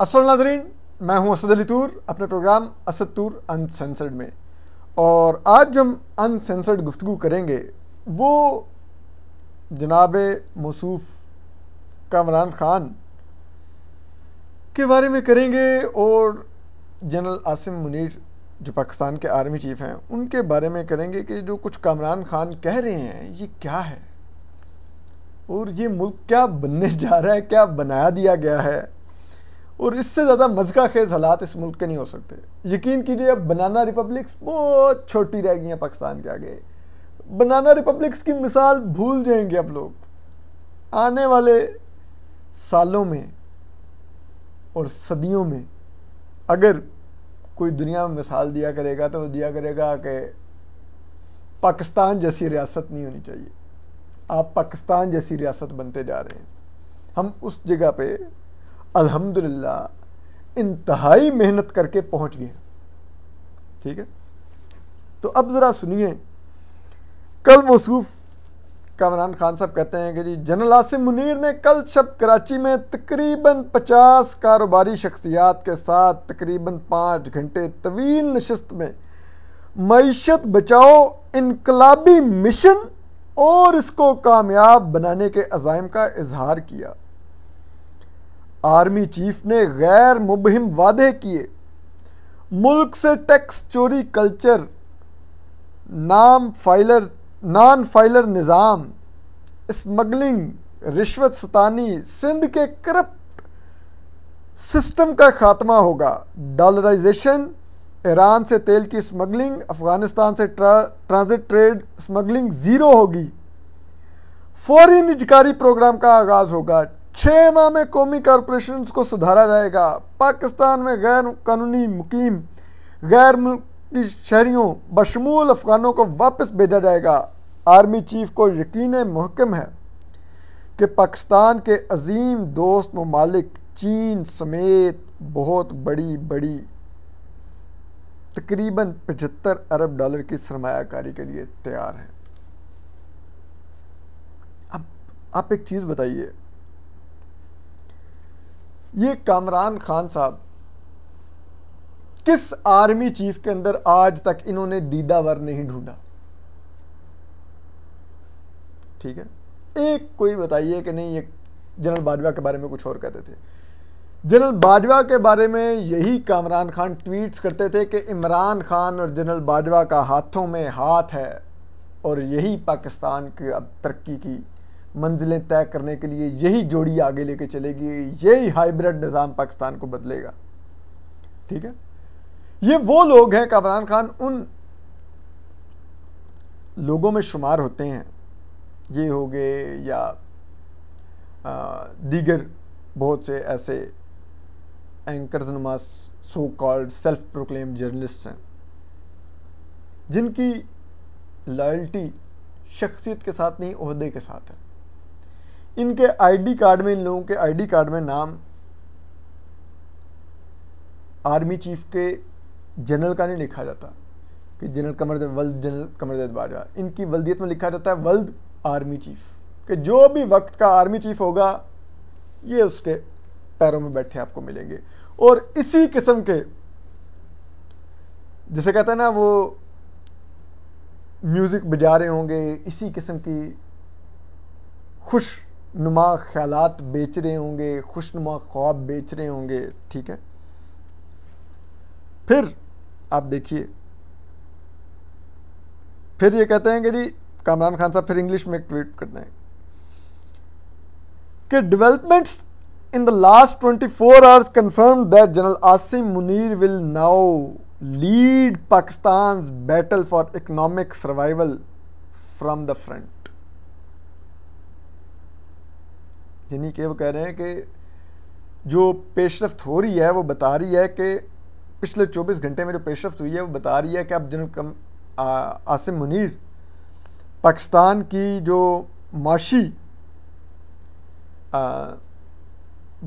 असल नाजरीन मैं हूं असद अली तूर अपने प्रोग्राम असद तूर अनसेंसर्ड में और आज जो हम अनसेंसर्ड गुफ्तु करेंगे वो जनाब मसूफ़ कामरान खान के बारे में करेंगे और जनरल आसिम मुनीर जो पाकिस्तान के आर्मी चीफ हैं उनके बारे में करेंगे कि जो कुछ कामरान खान कह रहे हैं ये क्या है और ये मुल्क क्या बनने जा रहा है क्या बनाया दिया गया है और इससे ज़्यादा मजका खेज हालात इस मुल्क के नहीं हो सकते यकीन कीजिए अब बनाना रिपब्लिक्स बहुत छोटी रह गई हैं पाकिस्तान के आगे बनाना रिपब्लिक्स की मिसाल भूल जाएंगे अब लोग आने वाले सालों में और सदियों में अगर कोई दुनिया में मिसाल दिया करेगा तो दिया करेगा कि पाकिस्तान जैसी रियासत नहीं होनी चाहिए आप पाकिस्तान जैसी रियासत बनते जा रहे हैं हम उस जगह पे अल्हम्दुलिल्लाह इंतहाई मेहनत करके पहुंच गए ठीक है तो अब ज़रा सुनिए कल मौसूफ कामरान खान साहब कहते हैं कि जी जनरल आसिम मुनीर ने कल शब कराची में तकरीबन 50 कारोबारी शख्सियात के साथ तकरीबन पाँच घंटे तवील नशस्त में मीशत बचाओ इनकलाबी मिशन और इसको कामयाब बनाने के अजाइम का इजहार किया आर्मी चीफ ने गैर मुबहिम वादे किए मुल्क से टैक्स चोरी कल्चर नाम फाइलर नान फाइलर निज़ाम स्मगलिंग रिश्वत सतानी सिंध के करप्ट सिस्टम का खात्मा होगा डॉलराइजेशन ईरान से तेल की स्मगलिंग अफ़गानिस्तान से ट्रा, ट्रांजिट ट्रेड स्मगलिंग ज़ीरो होगी फौरी निजकारी प्रोग्राम का आगाज़ होगा छह माह में कौमी कॉरपोरेशन को सुधारा जाएगा पाकिस्तान में गैर कानूनी मुकीम गैर मुल्की शहरीों बशमूल अफगानों को वापस भेजा जाएगा आर्मी चीफ को यकीन महकम है कि पाकिस्तान के अजीम दोस्त ममालिक चीन समेत बहुत बड़ी बड़ी तकरीबन पचहत्तर अरब डॉलर की सरमाकारी के लिए तैयार हैं अब आप एक चीज़ बताइए ये कामरान खान साहब किस आर्मी चीफ के अंदर आज तक इन्होंने दीदावर नहीं ढूंढा ठीक है एक कोई बताइए कि नहीं ये जनरल बाजवा के बारे में कुछ और कहते थे जनरल बाजवा के बारे में यही कामरान खान ट्वीट्स करते थे कि इमरान खान और जनरल बाजवा का हाथों में हाथ है और यही पाकिस्तान की अब तरक्की की मंजिलें तय करने के लिए यही जोड़ी आगे लेके चलेगी यही हाइब्रिड निज़ाम पाकिस्तान को बदलेगा ठीक है ये वो लोग हैं कमरान खान उन लोगों में शुमार होते हैं ये हो गए या दीगर बहुत से ऐसे एंकर्स नुमा so called self proclaim journalist हैं जिनकी लॉयल्टी शख्सियत के साथ नहीं उहदे के साथ है इनके आईडी कार्ड में इन लोगों के आईडी कार्ड में नाम आर्मी चीफ के जनरल का नहीं लिखा जाता कि जनरल कमर वल्द जनरल कमर बाजवा इनकी वल्दियत में लिखा जाता है वल्द आर्मी चीफ कि जो भी वक्त का आर्मी चीफ होगा ये उसके पैरों में बैठे आपको मिलेंगे और इसी किस्म के जैसे कहते हैं ना वो म्यूज़िक बजा रहे होंगे इसी किस्म की खुश नुमा ख्याल बेच रहे होंगे खुशनुमा ख्वाब बेच रहे होंगे ठीक है फिर आप देखिए फिर ये कहते हैं कि जी कामरान खान साहब फिर इंग्लिश में ट्वीट करते हैं कि developments in the last 24 four hours confirm that general Asim Munir will now lead Pakistan battle for economic survival from the front यानी कि वो कह रहे हैं कि जो पेशरफ हो रही है वो बता रही है कि पिछले 24 घंटे में जो पेशरफ हुई है वो बता रही है कि अब जनरल कम आसिम मुनीर पाकिस्तान की जो माशी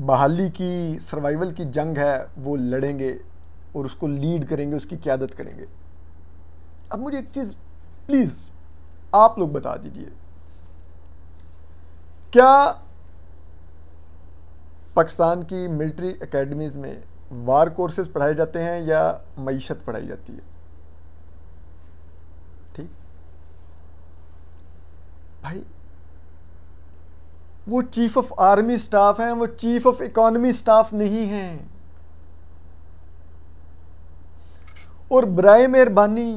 बहाली की सर्वाइवल की जंग है वो लड़ेंगे और उसको लीड करेंगे उसकी क्यादत करेंगे अब मुझे एक चीज़ प्लीज़ आप लोग बता दीजिए क्या पाकिस्तान की मिलिट्री एकेडमीज़ में वार कोर्सेज पढ़ाए जाते हैं या मीशत पढ़ाई जाती है ठीक भाई वो चीफ ऑफ आर्मी स्टाफ हैं वो चीफ ऑफ इकॉनमी स्टाफ नहीं हैं और बर मेहरबानी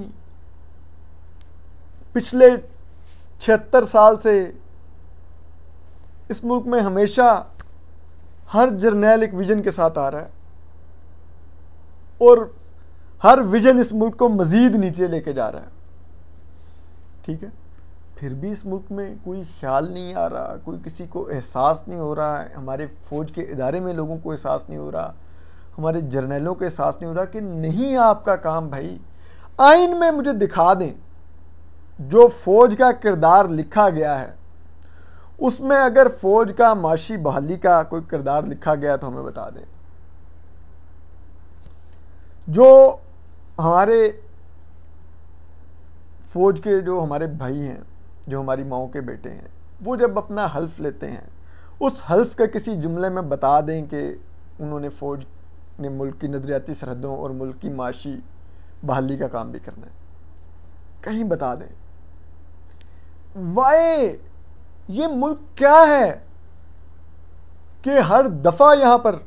पिछले छिहत्तर साल से इस मुल्क में हमेशा हर जर्नैल एक विजन के साथ आ रहा है और हर विजन इस मुल्क को मज़ीद नीचे लेके जा रहा है ठीक है फिर भी इस मुल्क में कोई ख्याल नहीं आ रहा कोई किसी को एहसास नहीं हो रहा है हमारे फ़ौज के इदारे में लोगों को एहसास नहीं हो रहा हमारे जर्नैलों को एहसास नहीं हो रहा कि नहीं आपका काम भाई आइन में मुझे दिखा दें जो फ़ौज का किरदार लिखा गया है उसमें अगर फौज का माशी बहाली का कोई किरदार लिखा गया तो हमें बता दें जो हमारे फौज के जो हमारे भाई हैं जो हमारी माओ के बेटे हैं वो जब अपना हल्फ लेते हैं उस हल्फ का किसी जुमले में बता दें कि उन्होंने फौज ने मुल्क की नदरियाती सरहदों और मुल्क की माशी बहाली का काम भी करना है कहीं बता दें वाई ये मुल्क क्या है कि हर दफ़ा यहाँ पर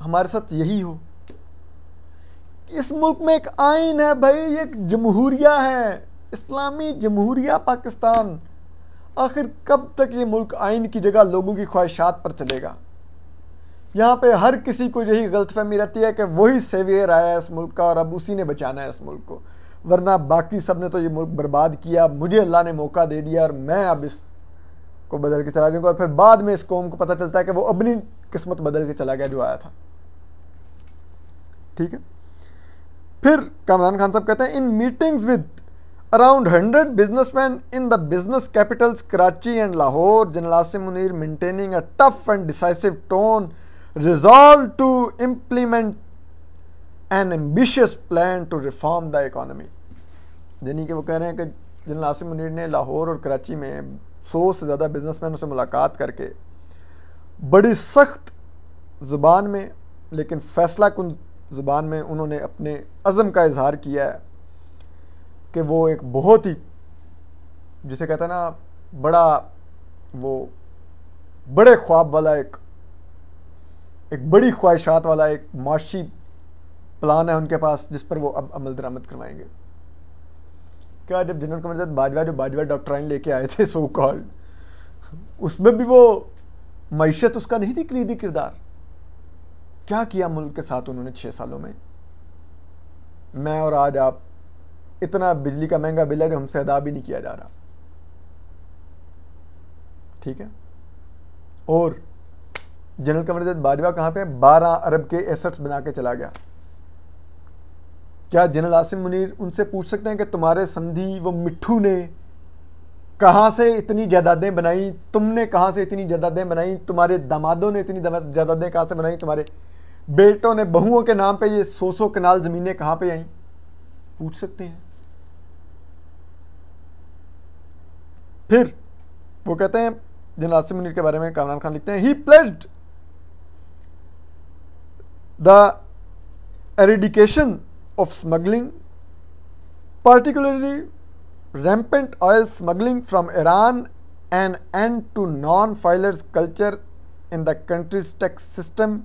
हमारे साथ यही हो इस मुल्क में एक आइन है भाई ये एक जमहूरिया है इस्लामी जमहूरिया पाकिस्तान आखिर कब तक ये मुल्क आइन की जगह लोगों की ख्वाहिशात पर चलेगा यहाँ पे हर किसी को यही गलतफहमी रहती है कि वही सेवियर आया है इस मुल्क का और अब उसी ने बचाना है इस मुल्क को वरना बाकी सब ने तो ये मुल्क बर्बाद किया मुझे अल्लाह ने मौका दे दिया और मैं अब इस को बदल के चला जाएगा और फिर बाद में इस कौम को पता चलता है कि वो अपनी किस्मत बदल के चला गया जो आया था ठीक है फिर कामरान खान साहब कहते हैं in meetings with around hundred businessmen in the business capitals Karachi and Lahore general Asim Munir maintaining a tough and decisive tone resolve to implement an ambitious plan to reform the economy यानी कि वो कह रहे हैं कि जनरल आसिम मुनीर ने लाहौर और कराची में सौ से ज़्यादा बिजनेसमैनों से मुलाकात करके बड़ी सख्त ज़ुबान में लेकिन फ़ैसला कन ज़ुबान में उन्होंने अपने अज़म का इजहार किया है कि वो एक बहुत ही जिसे कहते हैं ना बड़ा वो बड़े ख्वाब वाला एक एक बड़ी ख्वाहिशात वाला एक माशी प्लान है उनके पास जिस पर वो अब अमल दरामद करवाएंगे क्या जब जनरल कमर जात बाजवा जो बाजवा डॉक्ट्राइन लेके आए थे सो कॉल्ड उसमें भी वो मीशत उसका नहीं थी कलीदी किरदार क्या किया मुल्क के साथ उन्होंने छः सालों में मैं और आज आप इतना बिजली का महंगा बिल है जो हमसे अदा भी नहीं किया जा रहा ठीक है और जनरल कमर बाजवा कहाँ पे बारह अरब के एसेट्स बना के चला गया क्या जनरल आसिम मुनीर उनसे पूछ सकते हैं कि तुम्हारे संधि वो मिट्ठू ने कहाँ से इतनी जायदादें बनाई तुमने कहाँ से इतनी जायदादें बनाई तुम्हारे दामादों ने इतनी जायदादें कहाँ से बनाई तुम्हारे बेटों ने बहुओं के नाम पे ये सौ सौ कनाल ज़मीनें कहाँ पे आई पूछ सकते हैं फिर वो कहते हैं जनरल आसिम मुनीर के बारे में कामरान खान लिखते हैं he played the eradication of smuggling, particularly rampant oil smuggling from Iran an end to non-filers culture in the country's tax system,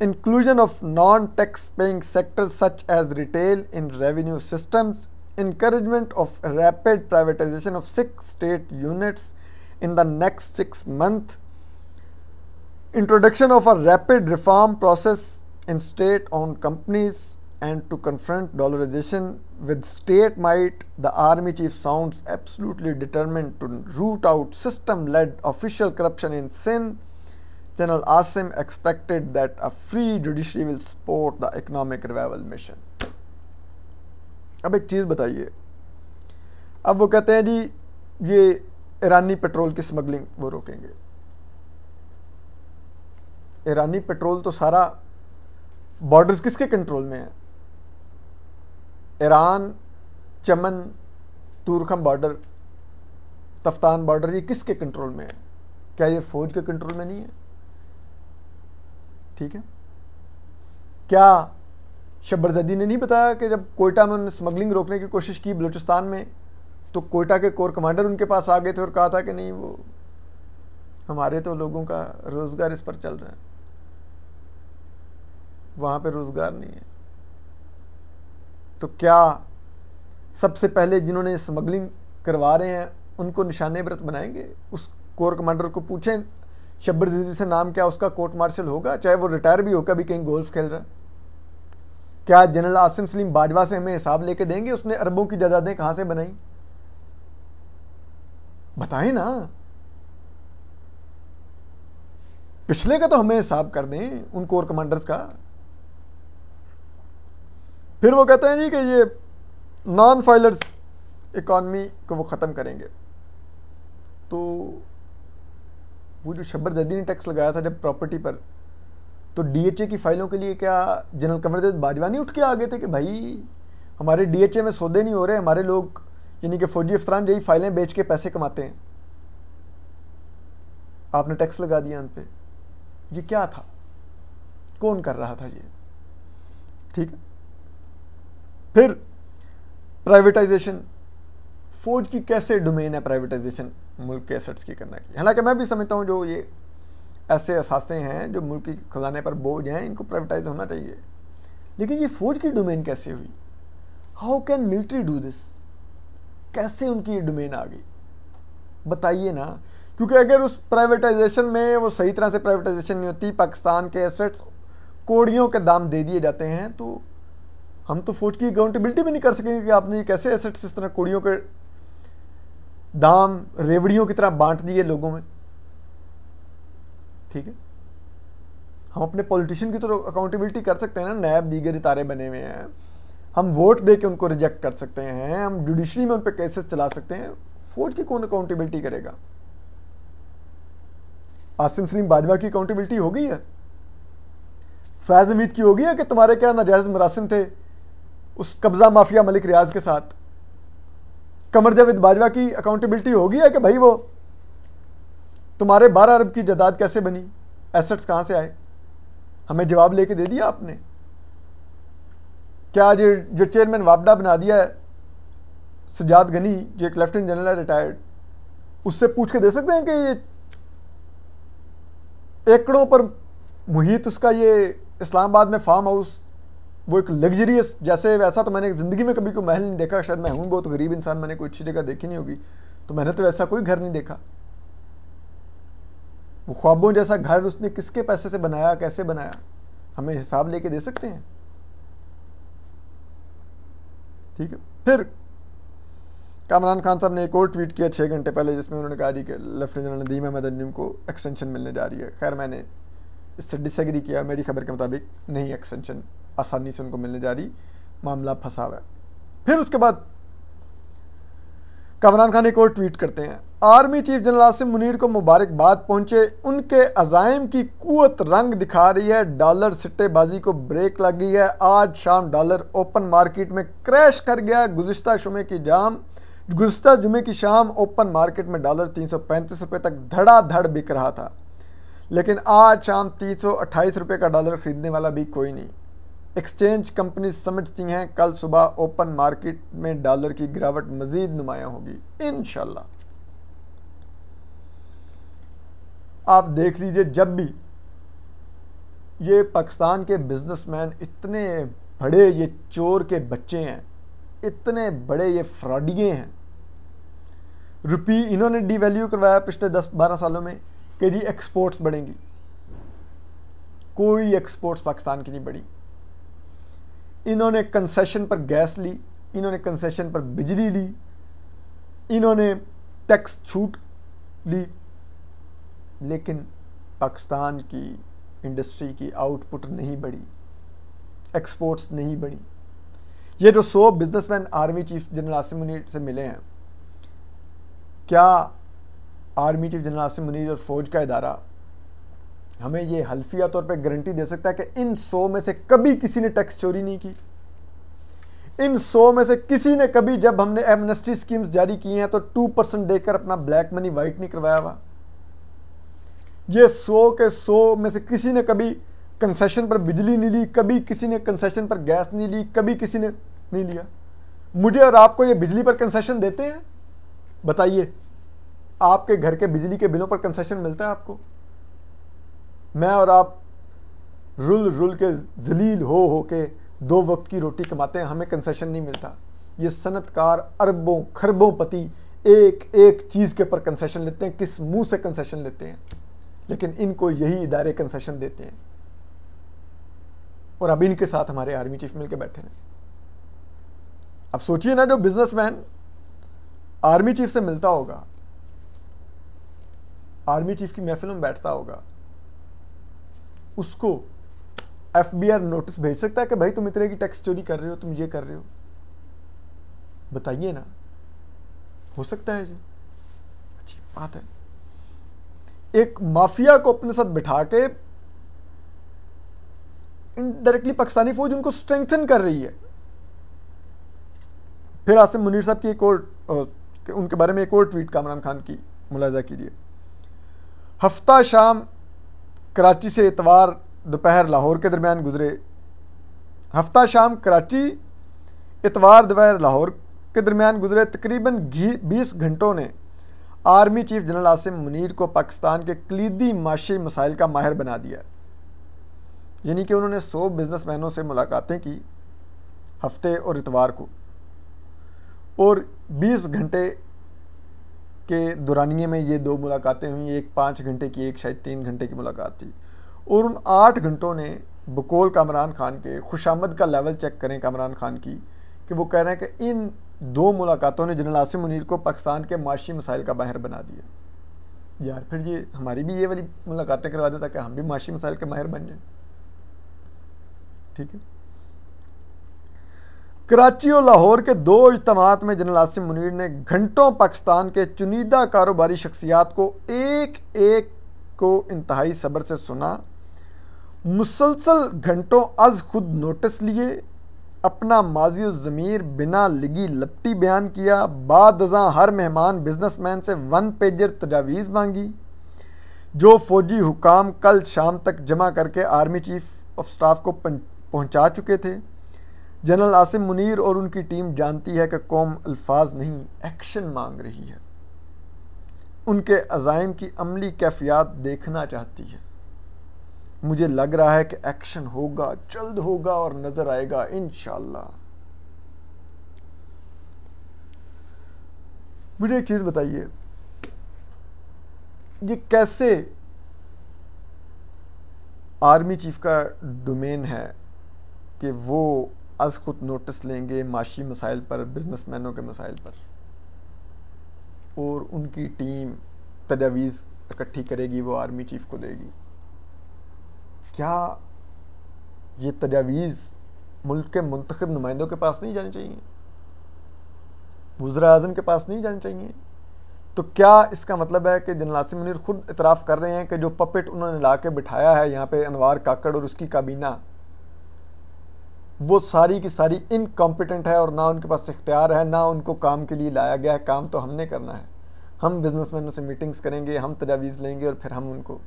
inclusion of non-tax paying sectors such as retail in revenue systems, encouragement of rapid privatization of six state units in the next six months, introduction of a rapid reform process in state-owned companies, and to confront dollarization with state might, the army chief sounds absolutely determined to root out system-led official corruption in Sin. General Asim expected that a free judiciary will support the economic revival mission. ab ek cheez bataiye ab wo kehte hain ji ye irani petrol ki smuggling wo rokenge ईरानी petrol तो सारा borders किसके control में है Iran Chaman Torkham border Taftan border ये किसके control में है क्या ये फ़ौज के कंट्रोल में नहीं है ठीक है क्या शब्बरजदी ने नहीं बताया कि जब कोयटा में उन्होंने स्मगलिंग रोकने की कोशिश की बलूचिस्तान में तो कोयटा के कोर कमांडर उनके पास आ गए थे और कहा था कि नहीं वो हमारे तो लोगों का रोज़गार इस पर चल रहा है वहाँ पे रोज़गार नहीं है तो क्या सबसे पहले जिन्होंने स्मगलिंग करवा रहे हैं उनको निशाने व्रत बनाएंगे उस कोर कमांडर को पूछें शब्बर जीजू से नाम क्या उसका कोर्ट मार्शल होगा चाहे वो रिटायर भी होगा भी कहीं गोल्फ खेल रहा है क्या जनरल आसिम सलीम बाजवा से हमें हिसाब लेके देंगे उसने अरबों की जायदादें कहाँ से बनाई बताएं ना पिछले का तो हमें हिसाब कर दें उन कोर कमांडर्स का फिर वो कहते हैं जी कि ये नॉन फाइलर्स इकॉनमी को वो ख़त्म करेंगे तो वो जो शब्बर जदी ने टैक्स लगाया था जब प्रॉपर्टी पर तो डीएचए की फ़ाइलों के लिए क्या जनरल कमरदेव बाजवानी उठ के आ गए थे कि भाई हमारे डीएचए में सौदे नहीं हो रहे हमारे लोग यानी कि फ़ौजी अफसरान यही फ़ाइलें बेच के पैसे कमाते हैं आपने टैक्स लगा दिया उन पर ये क्या था कौन कर रहा था ये ठीक है फिर प्राइवेटाइजेशन फौज की कैसे डोमेन है प्राइवेटाइजेशन मुल्क के एसेट्स की करना की हालांकि मैं भी समझता हूँ जो ये ऐसे असासे हैं जो मुल्क के खजाने पर बोझ हैं इनको प्राइवेटाइज होना चाहिए लेकिन ये फौज की डोमेन कैसे हुई how can military do this कैसे उनकी ये डोमेन आ गई बताइए ना क्योंकि अगर उस प्राइवेटाइजेशन में वो सही तरह से प्राइवेटाइजेशन नहीं होती पाकिस्तान के एसेट्स कोड़ियों के दाम दे दिए जाते हैं तो हम तो फौज की अकाउंटेबिलिटी भी नहीं कर सकेंगे कि आपने ये कैसे एसेट्स इस तरह कोड़ियों के दाम रेवड़ियों की तरह बांट दिए लोगों में ठीक है हम अपने पॉलिटिशियन की तो अकाउंटेबिलिटी कर सकते हैं ना नैब दीगर इतारे बने हुए हैं हम वोट दे के उनको रिजेक्ट कर सकते हैं हम जुडिशरी में उन पर केसेस चला सकते हैं फौज की कौन अकाउंटेबिलिटी करेगा आसिम सलीम बाजवा की अकाउंटेबिलिटी हो गई है फैज हमीद की होगी है कि तुम्हारे क्या नाजायज मुरासिम थे उस कब्ज़ा माफिया मलिक रियाज के साथ कमर जावेद बाजवा की अकाउंटेबिलिटी होगी है कि भाई वो तुम्हारे बारह अरब की जदाद कैसे बनी एसेट्स कहाँ से आए हमें जवाब लेके दे दिया आपने क्या जो जो चेयरमैन वापडा बना दिया है सजाद गनी जो एक लेफ्टिनेंट जनरल है रिटायर्ड उससे पूछ के दे सकते हैं कि ये एकड़ों पर मुहित उसका ये इस्लामाबाद में फार्म हाउस वो एक लग्जरियस जैसे वैसा तो मैंने ज़िंदगी में कभी कोई महल नहीं देखा शायद मैं हूँ बहुत गरीब इंसान मैंने कोई अच्छी जगह देखी नहीं होगी तो मैंने तो वैसा कोई घर नहीं देखा वो ख्वाबों जैसा घर उसने किसके पैसे से बनाया कैसे बनाया हमें हिसाब लेके दे सकते हैं ठीक है फिर कामरान खान साहब ने एक और ट्वीट किया छः घंटे पहले जिसमें उन्होंने कहा कि लेफ्टिनेंट जनरल नदीम अहमद अनजम को एक्सटेंशन मिलने जा रही है खैर मैंने इससे डिसएग्री किया मेरी खबर के मुताबिक नहीं एक्सटेंशन आसानी से उनको मिलने जा रही मामला फंसा हुआ है फिर उसके बाद कमरान खान एक और ट्वीट करते हैं army chief general Asim Munir को मुबारकबाद पहुंचे उनके अजाइम की कुत रंग दिखा रही है डॉलर सट्टेबाजी को ब्रेक लगी है आज शाम डॉलर ओपन मार्केट में क्रैश कर गया गुजशत शुमे की जाम गुजत जुमे की शाम ओपन मार्केट में डॉलर तीन सौ पैंतीस रुपये तक धड़ाधड़ बिक रहा था लेकिन आज शाम तीन सौ अट्ठाईस रुपये का डॉलर खरीदने वाला भी कोई नहीं एक्सचेंज कंपनी समझती हैं कल सुबह ओपन मार्केट में डॉलर की गिरावट मजीद नुमाया होगी इन आप देख लीजिए जब भी ये पाकिस्तान के बिजनेसमैन इतने बड़े ये चोर के बच्चे हैं इतने बड़े ये फ्रॉडिये हैं रुपी इन्होंने डीवैल्यू करवाया पिछले 10-12 सालों में कि जी एक्सपोर्ट्स बढ़ेंगी कोई एक्सपोर्ट्स पाकिस्तान की नहीं बढ़ी इन्होंने कंसेशन पर गैस ली इन्होंने कंसेशन पर बिजली ली इन्होंने टैक्स छूट ली लेकिन पाकिस्तान की इंडस्ट्री की आउटपुट नहीं बढ़ी एक्सपोर्ट्स नहीं बढ़ी ये जो सौ businessmen army chief general Asim Munir से मिले हैं क्या army chief general Asim Munir और फौज का इदारा हमें ये हल्फिया तौर पे गारंटी दे सकता है कि इन सौ में से कभी किसी ने टैक्स चोरी नहीं की इन सौ में से किसी ने कभी जब हमने एमनेस्टी स्कीम्स जारी की हैं तो टू परसेंट देकर अपना ब्लैक मनी वाइट नहीं करवाया हुआ ये सौ के सौ में से किसी ने कभी कंसेशन पर बिजली नहीं ली कभी किसी ने कंसेशन पर गैस नहीं ली कभी किसी ने नहीं लिया मुझे और आपको ये बिजली पर कंसेशन देते हैं बताइए आपके घर के बिजली के बिलों पर कंसेशन मिलता है आपको मैं और आप रुल रुल के जलील हो हो के दो वक्त की रोटी कमाते हैं हमें कंसेशन नहीं मिलता ये सनतकार अरबों खरबों पति एक एक चीज़ के ऊपर कंसेशन लेते हैं किस मुंह से कंसेशन लेते हैं लेकिन इनको यही इदारे कंसेशन देते हैं और अब इनके साथ हमारे आर्मी चीफ मिलकर बैठे हैं अब सोचिए ना जो बिजनेसमैन आर्मी चीफ से मिलता होगा आर्मी चीफ की महफिल में बैठता होगा उसको एफ नोटिस भेज सकता है कि भाई तुम इतने की टैक्स चोरी कर रहे हो तुम ये कर रहे हो बताइए ना हो सकता है जी अच्छी बात है एक माफिया को अपने साथ बिठा के इनडायरेक्टली पाकिस्तानी फौज उनको स्ट्रेंथन कर रही है फिर आसिम मुनीर साहब की एक और उनके बारे में एक और ट्वीट कामरान खान की मुलाजा कीजिए हफ्ता शाम कराची से इतवार दोपहर लाहौर के दरमियान गुजरे हफ्ता शाम कराची इतवार दोपहर लाहौर के दरमियान गुजरे तकरीबन बीस घंटों ने army chief general Asim Munir को पाकिस्तान के कलीदी माशी मसाइल का माहिर बना दिया यानी कि उन्होंने सौ मैनों से मुलाकातें की हफ्ते और इतवार को और 20 घंटे के दौरानिए में ये दो मुलाकातें हुई एक पाँच घंटे की एक शायद तीन घंटे की मुलाकात थी और उन आठ घंटों ने बकोल कामरान खान के खुशामद का लेवल चेक करें कामरान खान की कि वो कह रहे हैं कि इन दो मुलाकातों ने जनरल आसिम मुनीर को पाकिस्तान के माशी मसाइल का बाहर बना दिया यार फिर ये हमारी भी ये वाली मुलाकातें करवा देता कि हम भी माशी मसाइल के माहिर बन जाए ठीक है कराची और लाहौर के दो इजतमात में जनरल आसिम मुनीर ने घंटों पाकिस्तान के चुनिंदा कारोबारी शख्सियात को एक एक को इंतहाई सब्र से सुना मुसलसल घंटों अज खुद नोटिस लिए अपना माजी ज़मीर बिना लिगी लपटी बयान किया बाद हर मेहमान बिजनेसमैन से वन पेजर तजावीज़ मांगी जो फ़ौजी हुकाम कल शाम तक जमा करके आर्मी चीफ ऑफ स्टाफ को पहुंचा चुके थे जनरल आसिम मुनीर और उनकी टीम जानती है कि कौम अल्फाज नहीं एक्शन मांग रही है उनके अजाइम की अमली कैफियात देखना चाहती है मुझे लग रहा है कि एक्शन होगा जल्द होगा और नज़र आएगा इन मुझे एक चीज़ बताइए ये कैसे आर्मी चीफ का डोमेन है कि वो अज खुद नोटिस लेंगे माशी मसाइल पर बिजनेस मैनों के मसाइल पर और उनकी टीम तजावीज़ इकट्ठी करेगी वो आर्मी चीफ को देगी क्या ये तजावीज़ मुल्क के मंतखब नुमाइंदों के पास नहीं जानी चाहिए वज्र अजम के पास नहीं जानी चाहिए तो क्या इसका मतलब है कि जनरल आसिम मुनीर खुद इतराफ़ कर रहे हैं कि जो पपेट उन्होंने ला के बिठाया है यहाँ पे अनवार काकड़ और उसकी काबीना वो सारी की सारी इनकॉम्पिटेंट है और ना उनके पास इख्तियार है ना उनको काम के लिए लाया गया है काम तो हमने करना है हम बिजनेसमैनों से मीटिंग्स करेंगे हम तजावीज़ लेंगे और फिर हम उनको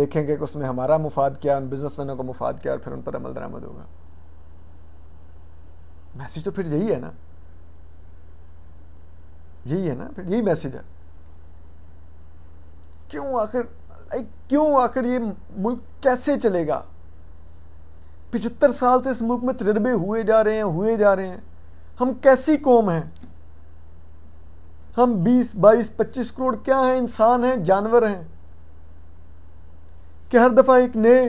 देखेंगे कि उसमें हमारा मुफाद क्या उन बिजनेसमैनों का मुफाद क्या और फिर उन पर अमल दरामद होगा मैसेज तो फिर यही है ना यही है ना फिर यही मैसेज है क्यों आखिर क्यों आखिर ये मुल्क कैसे चलेगा पिछहत्तर साल से इस मुल्क में तजर्बे हुए जा रहे हैं हुए जा रहे हैं हम कैसी कौम हैं हम 20, 22, 25 करोड़ क्या हैं इंसान हैं जानवर हैं कि हर दफ़ा एक नए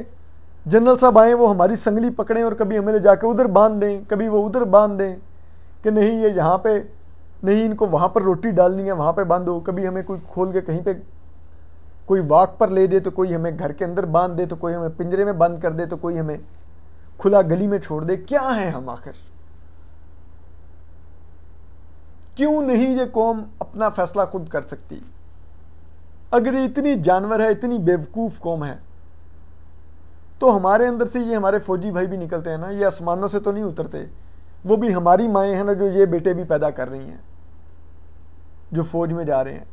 जनरल साहब आए वो हमारी संगली पकड़ें और कभी हमें ले जाकर उधर बांध दें कभी वो उधर बांध दें कि नहीं ये यहाँ पे नहीं इनको वहाँ पर रोटी डालनी है वहाँ पे बांधो कभी हमें कोई खोल के कहीं पे कोई वाक पर ले दे तो कोई हमें घर के अंदर बांध दे तो कोई हमें पिंजरे में बंद कर दे तो कोई हमें खुला गली में छोड़ दे क्या है हम आखिर क्यों नहीं ये कौम अपना फैसला खुद कर सकती अगर ये इतनी जानवर है इतनी बेवकूफ़ कौम है तो हमारे अंदर से ये हमारे फौजी भाई भी निकलते हैं ना ये आसमानों से तो नहीं उतरते वो भी हमारी माए हैं ना जो ये बेटे भी पैदा कर रही हैं जो फौज में जा रहे हैं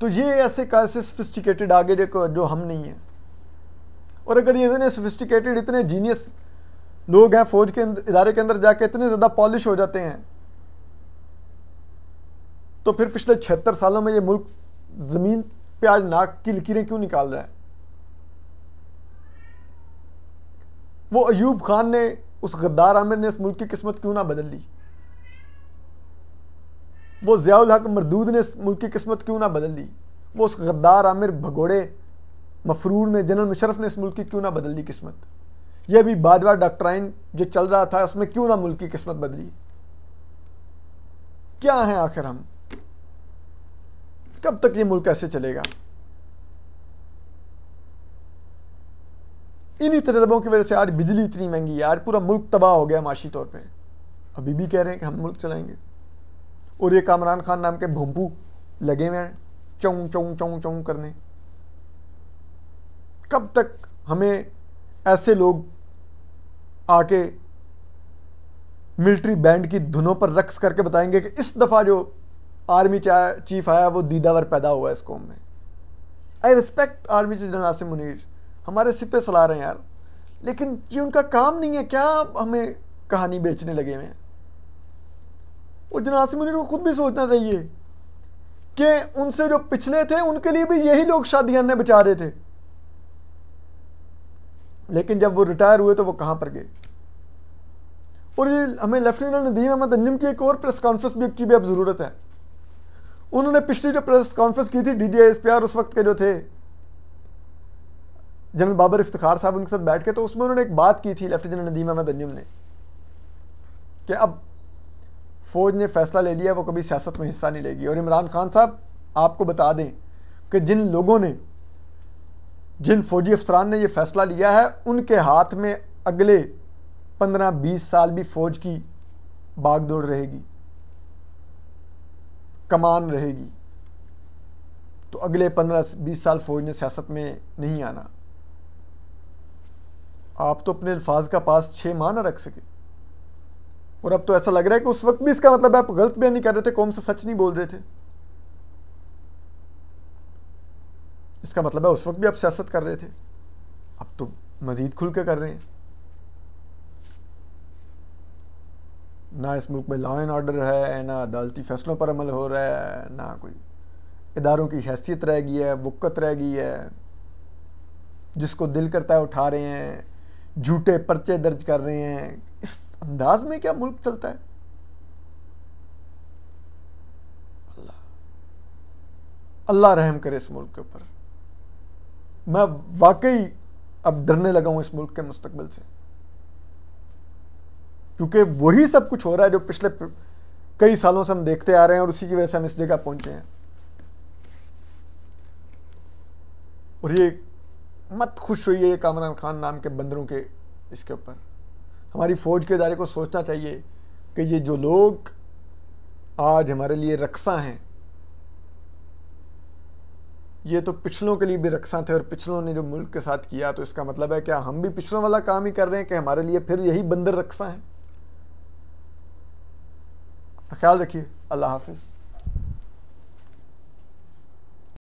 तो ये ऐसे कैसे सोफिस्टिकेटेड आगे जो हम नहीं हैं और अगर ये इतने सोफिस्टिकेटेड इतने जीनियस लोग हैं फौज के इदारे के अंदर जाके इतने ज़्यादा पॉलिश हो जाते हैं तो फिर पिछले छिहत्तर सालों में ये मुल्क ज़मीन पे आज नाक की लकीरें क्यों निकाल रहे हैं वो अयूब खान ने उस गद्दार आमिर ने इस मुल्क की किस्मत क्यों ना बदल ली वो ज़ियाउल हक मरदूद ने इस मुल्क की किस्मत क्यों ना बदल ली वो उस गद्दार आमिर भगोड़े मफरूर में जनरल मुशरफ ने इस मुल्क की क्यों ना बदल दी किस्मत यह भी बार बार डॉक्ट्राइन जो चल रहा था उसमें क्यों ना मुल्क की किस्मत बदली क्या है आखिर हम कब तक ये मुल्क ऐसे चलेगा इन्हीं तजर्बों की वजह से आज बिजली इतनी महंगी है आज पूरा मुल्क तबाह हो गया माशी तौर पे अभी भी कह रहे हैं कि हम मुल्क चलाएंगे और ये कामरान खान नाम के भोंपू लगे हुए हैं चौं चौं चौं चौं करने कब तक हमें ऐसे लोग आके मिलिट्री बैंड की धुनों पर रक्स करके बताएंगे कि इस दफ़ा जो आर्मी चीफ आया वो दीदावर पैदा हुआ इस कौम में I respect army chief general Asim Munir हमारे सिपे सला रहे हैं यार लेकिन ये उनका काम नहीं है क्या हमें कहानी बेचने लगे हुए हैं वो जनरल आसिम मुनीर को खुद भी सोचना चाहिए कि उनसे जो पिछले थे उनके लिए भी यही लोग शादी बचा रहे थे लेकिन जब वो रिटायर हुए तो वो कहाँ पर गए और ये हमें लेफ्टिनेंट नदीम अहमद अंजुम की एक और प्रेस कॉन्फ्रेंस भी की भी अब ज़रूरत है उन्होंने पिछली जो प्रेस कॉन्फ्रेंस की थी D D S P R उस वक्त के जो थे जनरल बाबर इफ्तार साहब उनके साथ बैठ के तो उसमें उन्होंने एक बात की थी लेफ्टिनेंट नदीम अहमद अंजुम ने कि अब फ़ौज ने फैसला ले लिया वो कभी सियासत में हिस्सा नहीं लेगी और इमरान खान साहब आपको बता दें कि जिन लोगों ने जिन फौजी अफसरान ने यह फैसला लिया है उनके हाथ में अगले पंद्रह बीस साल भी फौज की बागदौड़ रहेगी कमान रहेगी तो अगले पंद्रह बीस साल फौज ने सियासत में नहीं आना आप तो अपने अल्फाज का पास छः माह ना रख सके और अब तो ऐसा लग रहा है कि उस वक्त भी इसका मतलब आप गलत नहीं कर रहे थे कौन सा सच नहीं बोल रहे थे इसका मतलब है उस वक्त भी आप सियासत कर रहे थे अब तो मज़ीद खुल के कर रहे हैं ना इस मुल्क में लॉ एंड ऑर्डर है ना अदालती फैसलों पर अमल हो रहा है ना कोई इदारों की हैसियत रह गई है वक़्त रह गई है जिसको दिल करता है उठा रहे हैं झूठे पर्चे दर्ज कर रहे हैं इस अंदाज में क्या मुल्क चलता है अल्लाह अल्लाह रहम करे इस मुल्क के ऊपर मैं वाकई अब डरने लगा हूं इस मुल्क के मुस्तकबिल से क्योंकि वही सब कुछ हो रहा है जो पिछले कई सालों से हम देखते आ रहे हैं और उसी की वजह से हम इस जगह पहुंचे हैं और ये मत खुश होइए कामरान खान नाम के बंदरों के इसके ऊपर हमारी फ़ौज के इदारे को सोचना चाहिए कि ये जो लोग आज हमारे लिए रक्सा हैं ये तो पिछलों के लिए भी रक्षा थे और पिछलों ने जो मुल्क के साथ किया तो इसका मतलब है क्या हम भी पिछलों वाला काम ही कर रहे हैं कि हमारे लिए फिर यही बंदर रक्षा है ख्याल रखिए अल्लाह हाफिज़